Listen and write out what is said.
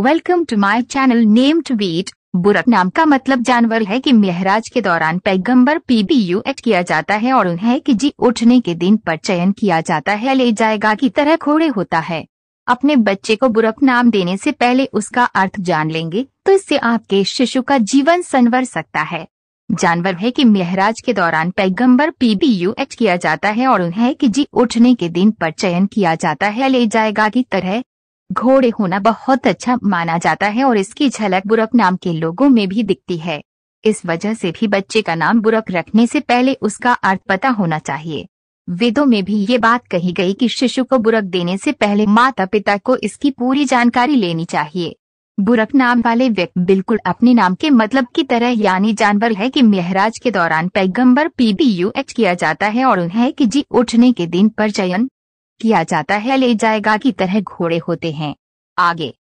welcome to my channel name टू बीट बुरक नाम का मतलब जानवर है कि मेहराज के दौरान पैगंबर यू एक्ट किया जाता है और उन्हें कि जी उठने के दिन पर चयन किया जाता है ले जाएगा की तरह घोड़े होता है अपने बच्चे को बुरक नाम देने से पहले उसका अर्थ जान लेंगे तो इससे आपके शिशु का जीवन संवर सकता है जानवर है कि मेहराज के दौरान पैगंबर यू एक्ट किया जाता है और उन्हें कि जी उठने के दिन पर चयन किया जाता है ले जाएगा की तरह घोड़े होना बहुत अच्छा माना जाता है और इसकी झलक बुरक नाम के लोगों में भी दिखती है इस वजह से भी बच्चे का नाम बुरक रखने से पहले उसका अर्थ पता होना चाहिए वेदों में भी ये बात कही गई कि शिशु को बुरक देने से पहले माता पिता को इसकी पूरी जानकारी लेनी चाहिए बुरक नाम वाले व्यक्ति बिल्कुल अपने नाम के मतलब की तरह यानी जानवर है कि मेहराज के दौरान पैगंबर पीबीयूएच किया जाता है और उन्हें कि जी उठने के दिन पर चयन किया जाता है ले जाएगा की तरह घोड़े होते हैं आगे